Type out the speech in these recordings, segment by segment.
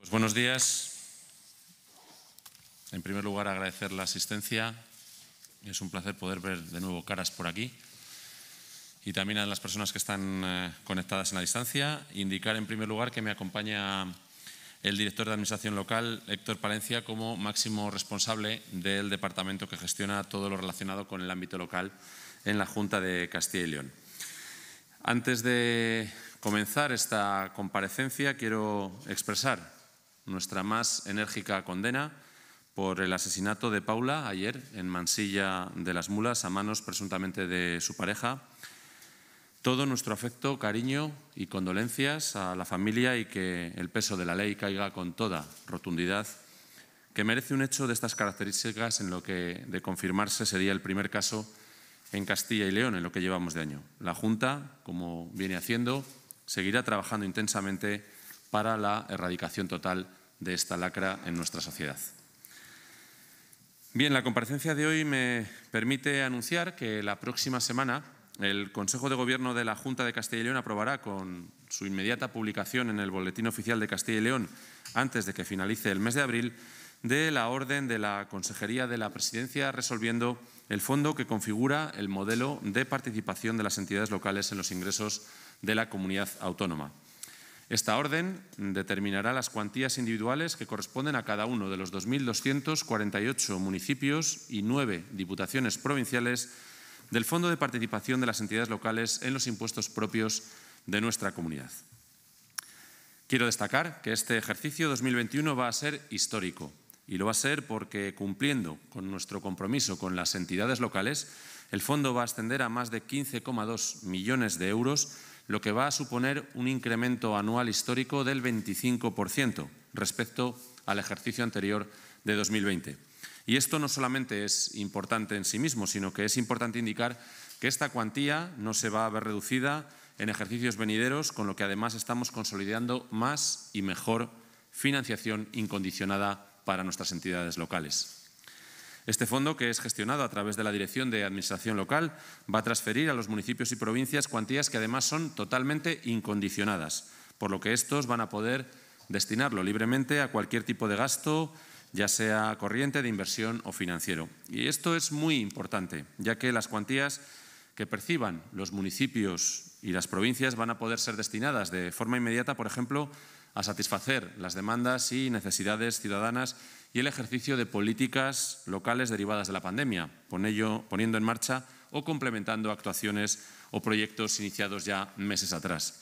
Pues buenos días. En primer lugar, agradecer la asistencia. Es un placer poder ver de nuevo caras por aquí. Y también a las personas que están eh, conectadas en la distancia. Indicar, en primer lugar, que me acompaña el director de Administración Local, Héctor Palencia, como máximo responsable del departamento que gestiona todo lo relacionado con el ámbito local en la Junta de Castilla y León. Antes de comenzar esta comparecencia, quiero expresar nuestra más enérgica condena por el asesinato de Paula ayer en Mansilla de las Mulas a manos presuntamente de su pareja. Todo nuestro afecto, cariño y condolencias a la familia y que el peso de la ley caiga con toda rotundidad, que merece un hecho de estas características en lo que, de confirmarse, sería el primer caso en Castilla y León en lo que llevamos de año. La Junta, como viene haciendo, seguirá trabajando intensamente para la erradicación total de esta lacra en nuestra sociedad. Bien, la comparecencia de hoy me permite anunciar que la próxima semana el Consejo de Gobierno de la Junta de Castilla y León aprobará con su inmediata publicación en el Boletín Oficial de Castilla y León antes de que finalice el mes de abril de la orden de la Consejería de la Presidencia resolviendo el fondo que configura el modelo de participación de las entidades locales en los ingresos de la comunidad autónoma. Esta orden determinará las cuantías individuales que corresponden a cada uno de los 2.248 municipios y nueve diputaciones provinciales del Fondo de Participación de las Entidades Locales en los impuestos propios de nuestra comunidad. Quiero destacar que este ejercicio 2021 va a ser histórico y lo va a ser porque cumpliendo con nuestro compromiso con las entidades locales, el fondo va a ascender a más de 15,2 millones de euros lo que va a suponer un incremento anual histórico del 25% respecto al ejercicio anterior de 2020. Y esto no solamente es importante en sí mismo, sino que es importante indicar que esta cuantía no se va a ver reducida en ejercicios venideros, con lo que además estamos consolidando más y mejor financiación incondicionada para nuestras entidades locales. Este fondo, que es gestionado a través de la Dirección de Administración Local, va a transferir a los municipios y provincias cuantías que además son totalmente incondicionadas, por lo que estos van a poder destinarlo libremente a cualquier tipo de gasto, ya sea corriente, de inversión o financiero. Y esto es muy importante, ya que las cuantías que perciban los municipios y las provincias van a poder ser destinadas de forma inmediata, por ejemplo, a satisfacer las demandas y necesidades ciudadanas y el ejercicio de políticas locales derivadas de la pandemia, poniendo en marcha o complementando actuaciones o proyectos iniciados ya meses atrás.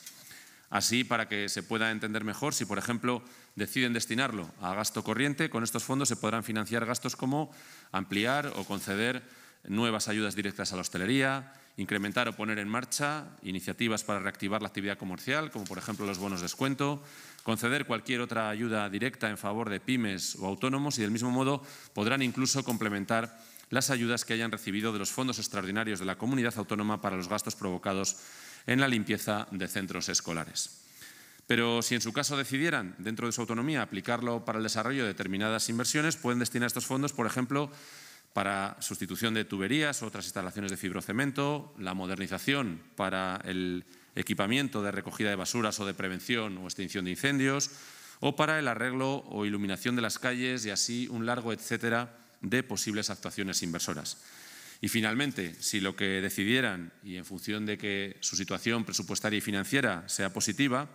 Así, para que se pueda entender mejor, si por ejemplo deciden destinarlo a gasto corriente, con estos fondos se podrán financiar gastos como ampliar o conceder nuevas ayudas directas a la hostelería, incrementar o poner en marcha iniciativas para reactivar la actividad comercial, como por ejemplo los bonos de descuento, conceder cualquier otra ayuda directa en favor de pymes o autónomos y del mismo modo podrán incluso complementar las ayudas que hayan recibido de los fondos extraordinarios de la comunidad autónoma para los gastos provocados en la limpieza de centros escolares. Pero si en su caso decidieran, dentro de su autonomía, aplicarlo para el desarrollo de determinadas inversiones, pueden destinar estos fondos, por ejemplo, para sustitución de tuberías, otras instalaciones de fibrocemento, la modernización para el equipamiento de recogida de basuras o de prevención o extinción de incendios, o para el arreglo o iluminación de las calles y así un largo etcétera de posibles actuaciones inversoras. Y finalmente, si lo que decidieran y en función de que su situación presupuestaria y financiera sea positiva,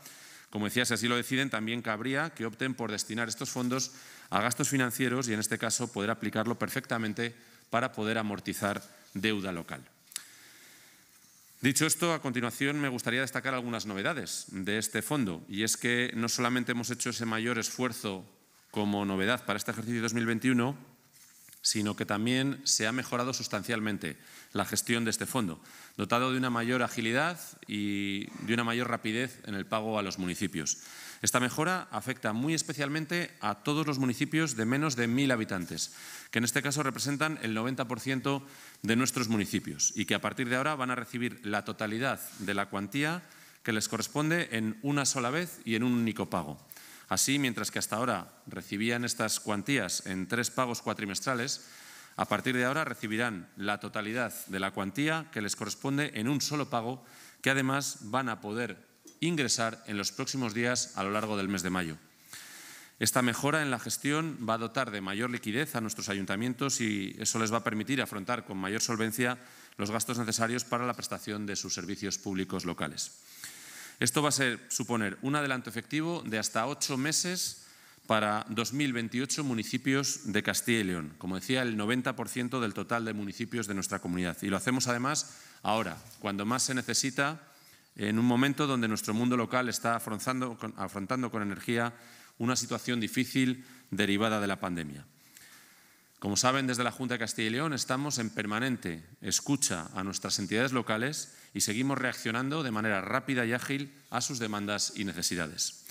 como decía, si así lo deciden, también cabría que opten por destinar estos fondos a gastos financieros y en este caso poder aplicarlo perfectamente para poder amortizar deuda local. Dicho esto, a continuación me gustaría destacar algunas novedades de este fondo y es que no solamente hemos hecho ese mayor esfuerzo como novedad para este ejercicio 2021, sino que también se ha mejorado sustancialmente la gestión de este fondo, dotado de una mayor agilidad y de una mayor rapidez en el pago a los municipios. Esta mejora afecta muy especialmente a todos los municipios de menos de 1.000 habitantes, que en este caso representan el 90% de nuestros municipios y que a partir de ahora van a recibir la totalidad de la cuantía que les corresponde en una sola vez y en un único pago. Así, mientras que hasta ahora recibían estas cuantías en tres pagos cuatrimestrales, a partir de ahora recibirán la totalidad de la cuantía que les corresponde en un solo pago, que además van a poder ingresar en los próximos días a lo largo del mes de mayo. Esta mejora en la gestión va a dotar de mayor liquidez a nuestros ayuntamientos y eso les va a permitir afrontar con mayor solvencia los gastos necesarios para la prestación de sus servicios públicos locales. Esto va a suponer un adelanto efectivo de hasta ocho meses para 2028 municipios de Castilla y León, como decía, el 90% del total de municipios de nuestra comunidad. Y lo hacemos además ahora, cuando más se necesita en un momento donde nuestro mundo local está afrontando con, energía una situación difícil derivada de la pandemia. Como saben, desde la Junta de Castilla y León estamos en permanente escucha a nuestras entidades locales y seguimos reaccionando de manera rápida y ágil a sus demandas y necesidades.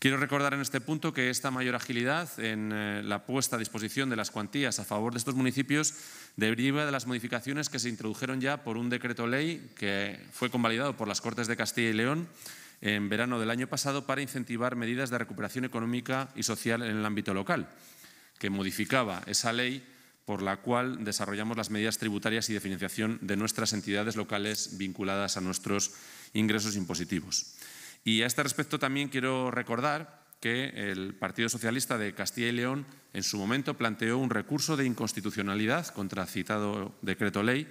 Quiero recordar en este punto que esta mayor agilidad en eh, la puesta a disposición de las cuantías a favor de estos municipios deriva de las modificaciones que se introdujeron ya por un decreto ley que fue convalidado por las Cortes de Castilla y León en verano del año pasado para incentivar medidas de recuperación económica y social en el ámbito local, que modificaba esa ley por la cual desarrollamos las medidas tributarias y de financiación de nuestras entidades locales vinculadas a nuestros ingresos impositivos. Y a este respecto también quiero recordar que el Partido Socialista de Castilla y León en su momento planteó un recurso de inconstitucionalidad contra citado decreto ley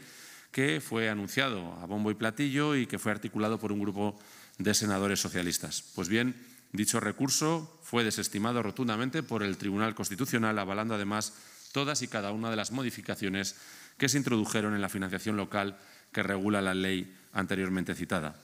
que fue anunciado a bombo y platillo y que fue articulado por un grupo de senadores socialistas. Pues bien, dicho recurso fue desestimado rotundamente por el Tribunal Constitucional, avalando además todas y cada una de las modificaciones que se introdujeron en la financiación local que regula la ley anteriormente citada.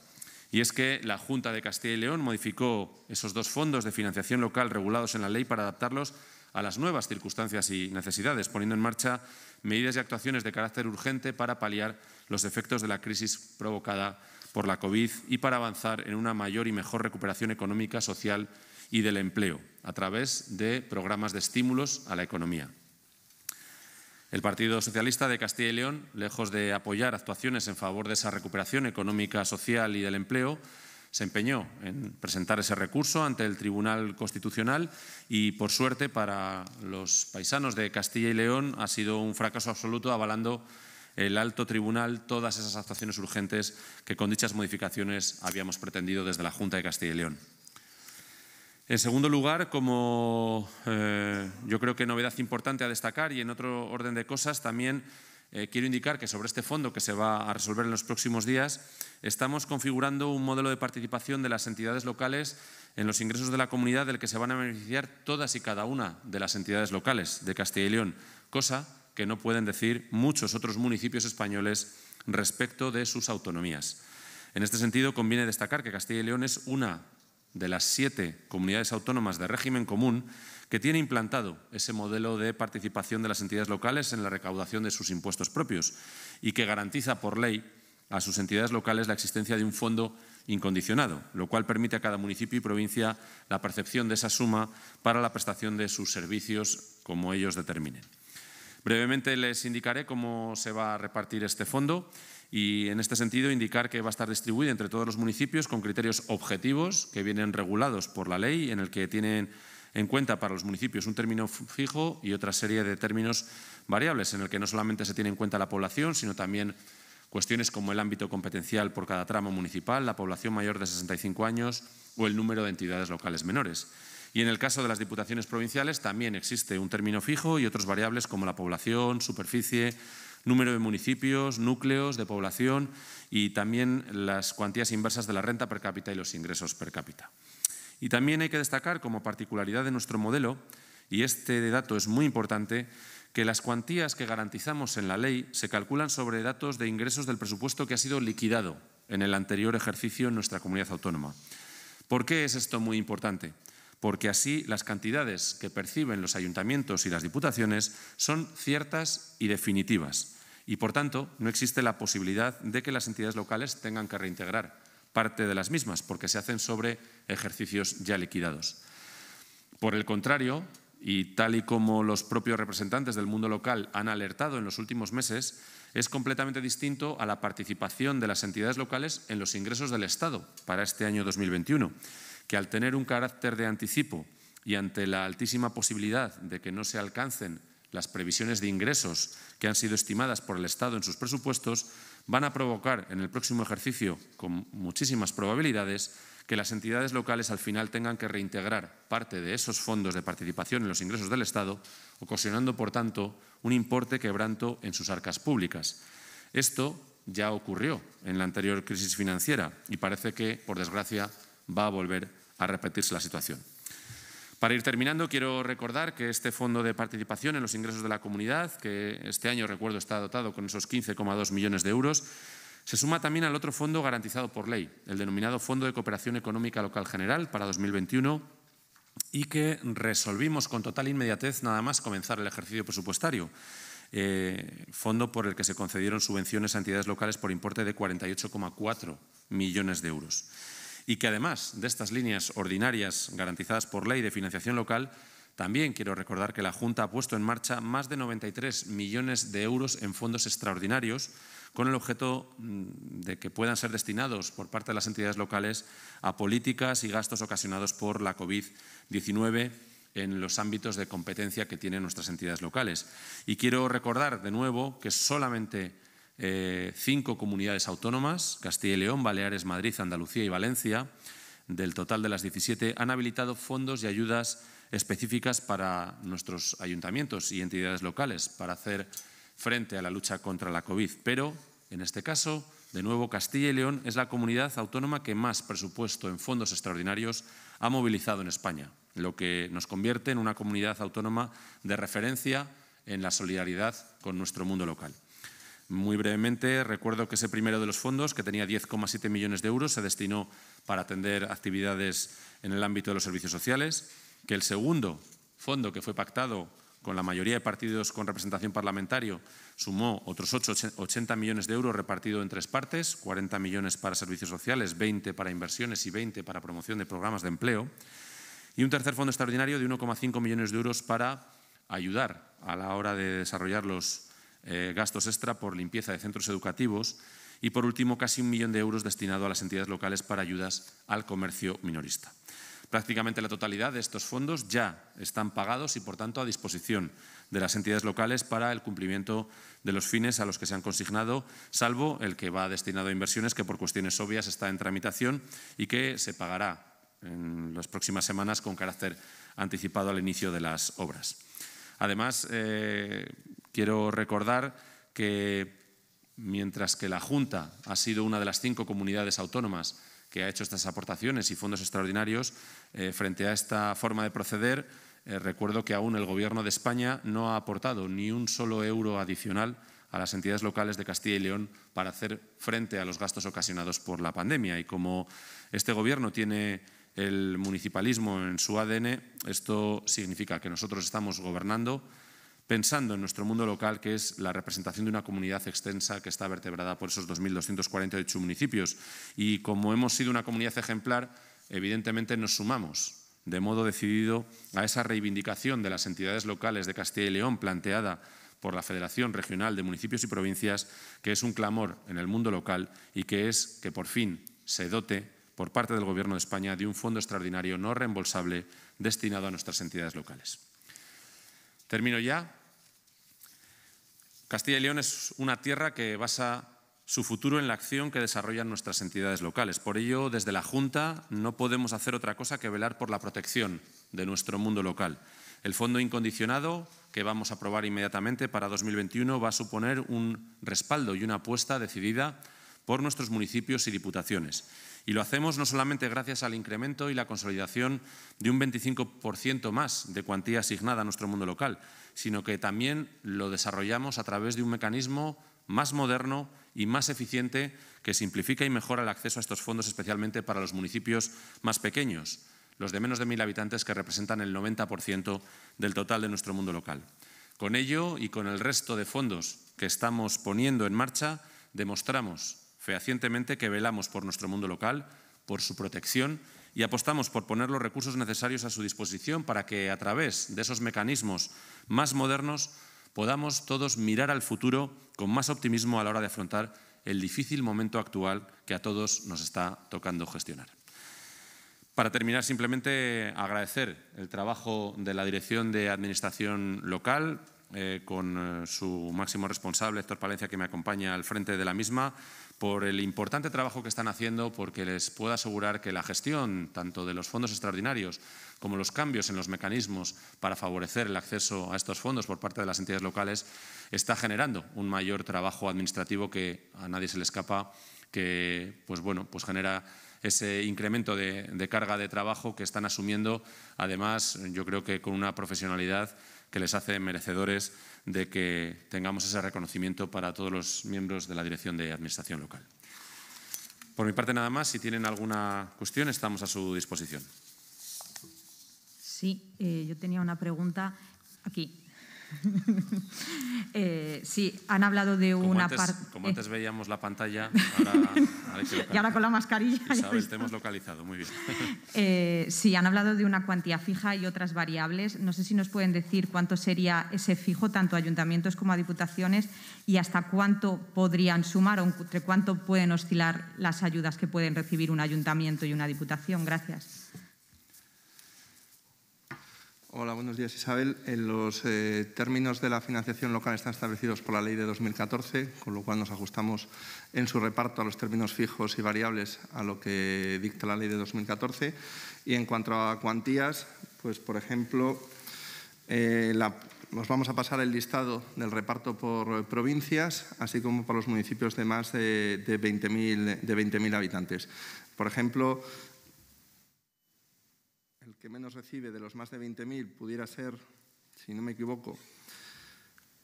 Y es que la Junta de Castilla y León modificó esos dos fondos de financiación local regulados en la ley para adaptarlos a las nuevas circunstancias y necesidades, poniendo en marcha medidas y actuaciones de carácter urgente para paliar los efectos de la crisis provocada por la COVID y para avanzar en una mayor y mejor recuperación económica, social y del empleo, a través de programas de estímulos a la economía. El Partido Socialista de Castilla y León, lejos de apoyar actuaciones en favor de esa recuperación económica, social y del empleo, se empeñó en presentar ese recurso ante el Tribunal Constitucional y, por suerte, para los paisanos de Castilla y León ha sido un fracaso absoluto, avalando el alto tribunal todas esas actuaciones urgentes que con dichas modificaciones habíamos pretendido desde la Junta de Castilla y León. En segundo lugar, como eh, yo creo que novedad importante a destacar y en otro orden de cosas, también eh, quiero indicar que sobre este fondo que se va a resolver en los próximos días, estamos configurando un modelo de participación de las entidades locales en los ingresos de la comunidad del que se van a beneficiar todas y cada una de las entidades locales de Castilla y León, cosa que no pueden decir muchos otros municipios españoles respecto de sus autonomías. En este sentido, conviene destacar que Castilla y León es una de las siete comunidades autónomas de régimen común que tiene implantado ese modelo de participación de las entidades locales en la recaudación de sus impuestos propios y que garantiza por ley a sus entidades locales la existencia de un fondo incondicionado, lo cual permite a cada municipio y provincia la percepción de esa suma para la prestación de sus servicios como ellos determinen. Brevemente les indicaré cómo se va a repartir este fondo. Y en este sentido, indicar que va a estar distribuida entre todos los municipios con criterios objetivos que vienen regulados por la ley, en el que tienen en cuenta para los municipios un término fijo y otra serie de términos variables, en el que no solamente se tiene en cuenta la población, sino también cuestiones como el ámbito competencial por cada tramo municipal, la población mayor de 65 años o el número de entidades locales menores. Y en el caso de las diputaciones provinciales también existe un término fijo y otros variables como la población, superficie, número de municipios, núcleos de población y también las cuantías inversas de la renta per cápita y los ingresos per cápita. Y también hay que destacar como particularidad de nuestro modelo, y este dato es muy importante, que las cuantías que garantizamos en la ley se calculan sobre datos de ingresos del presupuesto que ha sido liquidado en el anterior ejercicio en nuestra comunidad autónoma. ¿Por qué es esto muy importante? porque así las cantidades que perciben los ayuntamientos y las diputaciones son ciertas y definitivas, y por tanto no existe la posibilidad de que las entidades locales tengan que reintegrar parte de las mismas, porque se hacen sobre ejercicios ya liquidados. Por el contrario, y tal y como los propios representantes del mundo local han alertado en los últimos meses, es completamente distinto a la participación de las entidades locales en los ingresos del Estado para este año 2021, que al tener un carácter de anticipo y ante la altísima posibilidad de que no se alcancen las previsiones de ingresos que han sido estimadas por el Estado en sus presupuestos, van a provocar en el próximo ejercicio, con muchísimas probabilidades, que las entidades locales al final tengan que reintegrar parte de esos fondos de participación en los ingresos del Estado, ocasionando, por tanto, un importe quebranto en sus arcas públicas. Esto ya ocurrió en la anterior crisis financiera y parece que, por desgracia, va a volver a repetirse la situación. Para ir terminando, quiero recordar que este fondo de participación en los ingresos de la comunidad, que este año, recuerdo, está dotado con esos 15,2 millones de euros, se suma también al otro fondo garantizado por ley, el denominado Fondo de Cooperación Económica Local General para 2021 y que resolvimos con total inmediatez nada más comenzar el ejercicio presupuestario. Eh, fondo por el que se concedieron subvenciones a entidades locales por importe de 48,4 millones de euros. Y que además de estas líneas ordinarias garantizadas por ley de financiación local, también quiero recordar que la Junta ha puesto en marcha más de 93 millones de euros en fondos extraordinarios con el objeto mm, de que puedan ser destinados por parte de las entidades locales a políticas y gastos ocasionados por la COVID-19 en los ámbitos de competencia que tienen nuestras entidades locales. Y quiero recordar de nuevo que solamente eh, cinco comunidades autónomas, Castilla y León, Baleares, Madrid, Andalucía y Valencia, del total de las 17, han habilitado fondos y ayudas específicas para nuestros ayuntamientos y entidades locales para hacer frente a la lucha contra la COVID. Pero, en este caso, de nuevo, Castilla y León es la comunidad autónoma que más presupuesto en fondos extraordinarios ha movilizado en España, lo que nos convierte en una comunidad autónoma de referencia en la solidaridad con nuestro mundo local. Muy brevemente, recuerdo que ese primero de los fondos, que tenía 10,7 millones de euros, se destinó para atender actividades en el ámbito de los servicios sociales que el segundo fondo que fue pactado con la mayoría de partidos con representación parlamentaria sumó otros 80 millones de euros repartido en tres partes, 40 millones para servicios sociales, 20 para inversiones y 20 para promoción de programas de empleo, y un tercer fondo extraordinario de 1,5 millones de euros para ayudar a la hora de desarrollar los eh, gastos extra por limpieza de centros educativos y, por último, casi un millón de euros destinado a las entidades locales para ayudas al comercio minorista. Prácticamente la totalidad de estos fondos ya están pagados y, por tanto, a disposición de las entidades locales para el cumplimiento de los fines a los que se han consignado, salvo el que va destinado a inversiones que por cuestiones obvias está en tramitación y que se pagará en las próximas semanas con carácter anticipado al inicio de las obras. Además, eh, quiero recordar que mientras que la Junta ha sido una de las cinco comunidades autónomas que ha hecho estas aportaciones y fondos extraordinarios, eh, frente a esta forma de proceder, eh, recuerdo que aún el Gobierno de España no ha aportado ni un solo euro adicional a las entidades locales de Castilla y León para hacer frente a los gastos ocasionados por la pandemia. Y como este Gobierno tiene el municipalismo en su ADN, esto significa que nosotros estamos gobernando pensando en nuestro mundo local, que es la representación de una comunidad extensa que está vertebrada por esos 2.248 municipios. Y como hemos sido una comunidad ejemplar, evidentemente nos sumamos de modo decidido a esa reivindicación de las entidades locales de Castilla y León planteada por la Federación Regional de Municipios y Provincias, que es un clamor en el mundo local y que es que por fin se dote por parte del Gobierno de España de un fondo extraordinario no reembolsable destinado a nuestras entidades locales. Termino ya. Castilla y León es una tierra que basa su futuro en la acción que desarrollan nuestras entidades locales. Por ello, desde la Junta no podemos hacer otra cosa que velar por la protección de nuestro mundo local. El fondo incondicionado que vamos a aprobar inmediatamente para 2021 va a suponer un respaldo y una apuesta decidida por nuestros municipios y diputaciones. Y lo hacemos no solamente gracias al incremento y la consolidación de un 25% más de cuantía asignada a nuestro mundo local, sino que también lo desarrollamos a través de un mecanismo más moderno y más eficiente que simplifica y mejora el acceso a estos fondos, especialmente para los municipios más pequeños, los de menos de mil habitantes que representan el 90% del total de nuestro mundo local. Con ello y con el resto de fondos que estamos poniendo en marcha, demostramos fehacientemente que velamos por nuestro mundo local, por su protección y apostamos por poner los recursos necesarios a su disposición para que a través de esos mecanismos más modernos podamos todos mirar al futuro con más optimismo a la hora de afrontar el difícil momento actual que a todos nos está tocando gestionar. Para terminar, simplemente agradecer el trabajo de la Dirección de Administración Local, eh, con eh, su máximo responsable, Héctor Palencia, que me acompaña al frente de la misma, por el importante trabajo que están haciendo, porque les puedo asegurar que la gestión tanto de los fondos extraordinarios como los cambios en los mecanismos para favorecer el acceso a estos fondos por parte de las entidades locales está generando un mayor trabajo administrativo que a nadie se le escapa, que pues bueno, pues genera ese incremento de carga de trabajo que están asumiendo, además, yo creo que con una profesionalidad que les hace merecedores de que tengamos ese reconocimiento para todos los miembros de la Dirección de Administración Local. Por mi parte nada más, si tienen alguna cuestión estamos a su disposición. Sí, eh, yo tenía una pregunta aquí. Eh, sí, han hablado de una parte... Como eh. antes veíamos la pantalla, ahora y ahora con la mascarilla. Sí, te hemos localizado, muy bien. Eh, sí, han hablado de una cuantía fija y otras variables. No sé si nos pueden decir cuánto sería ese fijo, tanto a ayuntamientos como a diputaciones, y hasta cuánto podrían sumar o entre cuánto pueden oscilar las ayudas que pueden recibir un ayuntamiento y una diputación. Gracias. Hola, buenos días Isabel. En eh, los eh, términos de la financiación local están establecidos por la ley de 2014, con lo cual nos ajustamos en su reparto a los términos fijos y variables a lo que dicta la ley de 2014. Y en cuanto a cuantías, pues por ejemplo, eh, nos vamos a pasar el listado del reparto por provincias, así como para los municipios de más de, de 20.000 habitantes. Por ejemplo, que menos recibe de los más de 20.000 pudiera ser, si no me equivoco,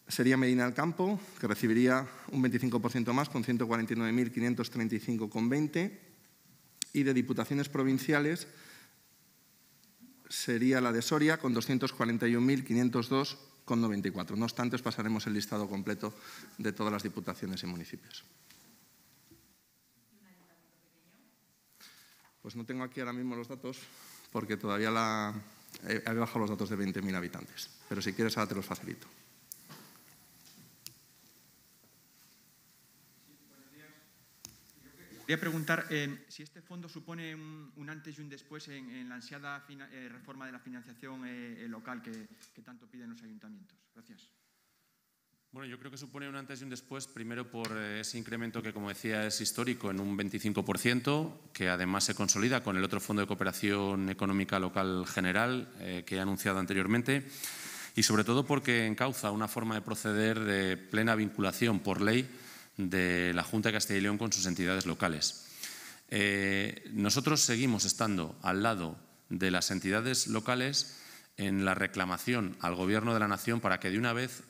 sería Medina del Campo, que recibiría un 25% más, con 149.535,20. Y de diputaciones provinciales sería la de Soria, con 241.502,94. No obstante, os pasaremos el listado completo de todas las diputaciones y municipios. Pues no tengo aquí ahora mismo los datos, porque todavía la, bajado los datos de 20.000 habitantes, pero si quieres ahora te los facilito. Quería preguntar eh, si este fondo supone un, antes y un después en, la ansiada eh, reforma de la financiación eh, local que tanto piden los ayuntamientos. Gracias. Bueno, yo creo que supone un antes y un después, primero por eh, ese incremento que, como decía, es histórico en un 25%, que además se consolida con el otro Fondo de Cooperación Económica Local General eh, que he anunciado anteriormente, y sobre todo porque encauza una forma de proceder de plena vinculación por ley de la Junta de Castilla y León con sus entidades locales. Eh, nosotros seguimos estando al lado de las entidades locales en la reclamación al Gobierno de la Nación para que de una vez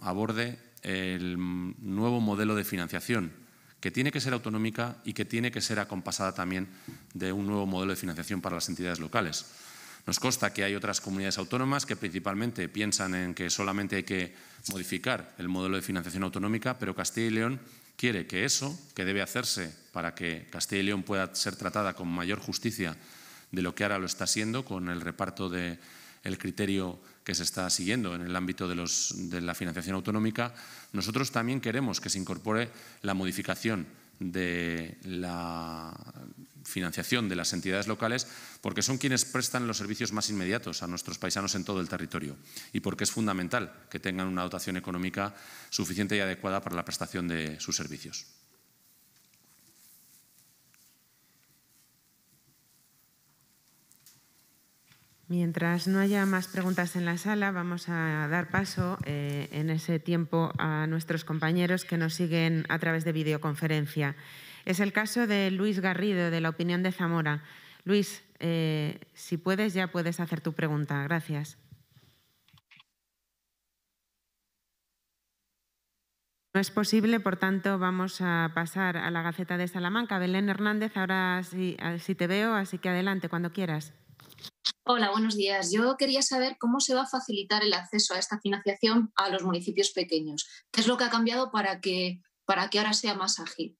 aborde el nuevo modelo de financiación, que tiene que ser autonómica y que tiene que ser acompasada también de un nuevo modelo de financiación para las entidades locales. Nos consta que hay otras comunidades autónomas que principalmente piensan en que solamente hay que modificar el modelo de financiación autonómica, pero Castilla y León quiere que eso, que debe hacerse para que Castilla y León pueda ser tratada con mayor justicia de lo que ahora lo está siendo, con el reparto de el criterio que se está siguiendo en el ámbito de, la financiación autonómica, nosotros también queremos que se incorpore la modificación de la financiación de las entidades locales porque son quienes prestan los servicios más inmediatos a nuestros paisanos en todo el territorio y porque es fundamental que tengan una dotación económica suficiente y adecuada para la prestación de sus servicios. Mientras no haya más preguntas en la sala, vamos a dar paso eh, en ese tiempo a nuestros compañeros que nos siguen a través de videoconferencia. Es el caso de Luis Garrido, de La Opinión de Zamora. Luis, eh, si puedes, ya puedes hacer tu pregunta. Gracias. No es posible, por tanto, vamos a pasar a la Gaceta de Salamanca. Belén Hernández, ahora sí, si te veo, así que adelante cuando quieras. Hola, buenos días. Yo quería saber cómo se va a facilitar el acceso a esta financiación a los municipios pequeños. ¿Qué es lo que ha cambiado para que, para que ahora sea más ágil?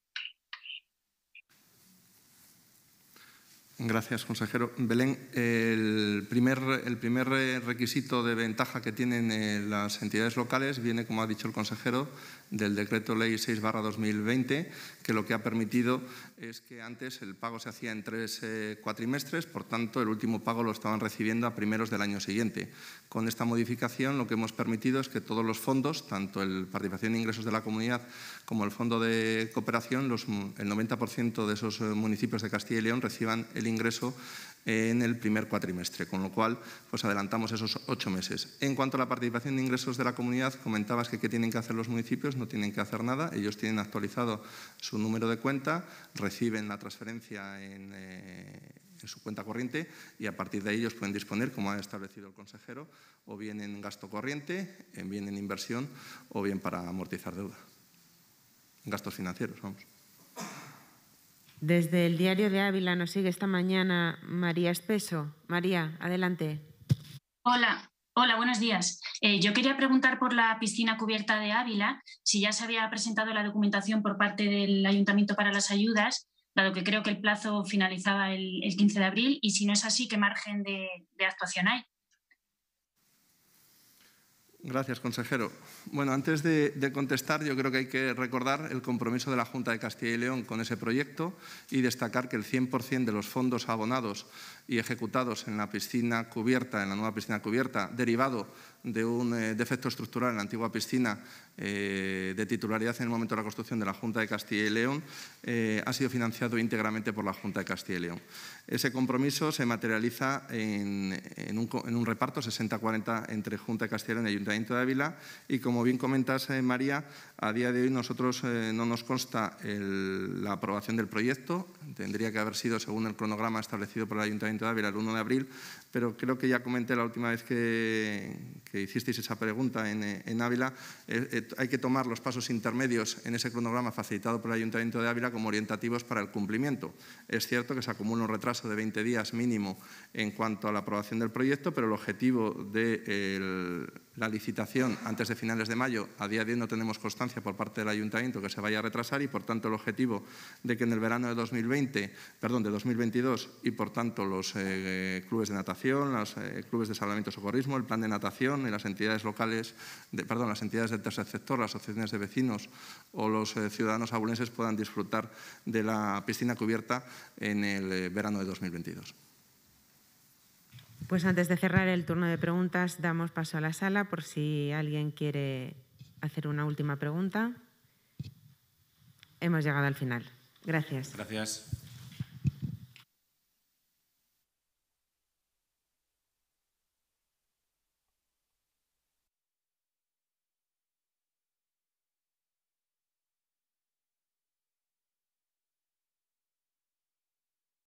Gracias, consejero. Belén, el primer, el primer requisito de ventaja que tienen eh, las entidades locales viene, como ha dicho el consejero, del decreto ley 6 2020, que lo que ha permitido es que antes el pago se hacía en tres eh, cuatrimestres, por tanto el último pago lo estaban recibiendo a primeros del año siguiente. Con esta modificación lo que hemos permitido es que todos los fondos, tanto el participación de ingresos de la comunidad como el fondo de cooperación, el 90% de esos eh, municipios de Castilla y León reciban el ingreso en el primer cuatrimestre, con lo cual pues adelantamos esos ocho meses. En cuanto a la participación de ingresos de la comunidad, comentabas que qué tienen que hacer los municipios, no tienen que hacer nada, ellos tienen actualizado su número de cuenta, reciben la transferencia en, eh, su cuenta corriente y a partir de ahí ellos pueden disponer, como ha establecido el consejero, o bien en gasto corriente, eh, bien en inversión o bien para amortizar deuda. Gastos financieros, vamos. Desde el diario de Ávila nos sigue esta mañana María Espeso. María, adelante. Hola, hola, buenos días. Eh, yo quería preguntar por la piscina cubierta de Ávila, si ya se había presentado la documentación por parte del Ayuntamiento para las ayudas, dado que creo que el plazo finalizaba el, 15 de abril, y si no es así, ¿qué margen de actuación hay? Gracias, consejero. Bueno, antes de, contestar, yo creo que hay que recordar el compromiso de la Junta de Castilla y León con ese proyecto y destacar que el 100% de los fondos abonados y ejecutados en la piscina cubierta, en la nueva piscina cubierta, derivado de un eh, defecto estructural en la antigua piscina eh, de titularidad en el momento de la construcción de la Junta de Castilla y León eh, ha sido financiado íntegramente por la Junta de Castilla y León. Ese compromiso se materializa en, un, reparto 60-40 entre Junta de Castilla y León y Ayuntamiento de Ávila y como bien comentas María, a día de hoy nosotros no nos consta la aprobación del proyecto, tendría que haber sido según el cronograma establecido por el Ayuntamiento de Ávila el 1 de abril, pero creo que ya comenté la última vez que, hicisteis esa pregunta en, Ávila, eh, eh, hay que tomar los pasos intermedios en ese cronograma facilitado por el Ayuntamiento de Ávila como orientativos para el cumplimiento. Es cierto que se acumula un retraso de 20 días mínimo en cuanto a la aprobación del proyecto, pero el objetivo de la licitación antes de finales de mayo, a día de hoy no tenemos constancia por parte del Ayuntamiento que se vaya a retrasar y, por tanto, el objetivo de que en el verano de 2020, perdón, de 2022 y, por tanto, los eh, clubes de natación los eh, clubes de salvamento y socorrismo, el plan de natación y las entidades locales, perdón, las entidades del tercer sector, las asociaciones de vecinos o los eh, ciudadanos abulenses puedan disfrutar de la piscina cubierta en el eh, verano de 2022. Pues antes de cerrar el turno de preguntas, damos paso a la sala por si alguien quiere hacer una última pregunta. Hemos llegado al final. Gracias. Gracias.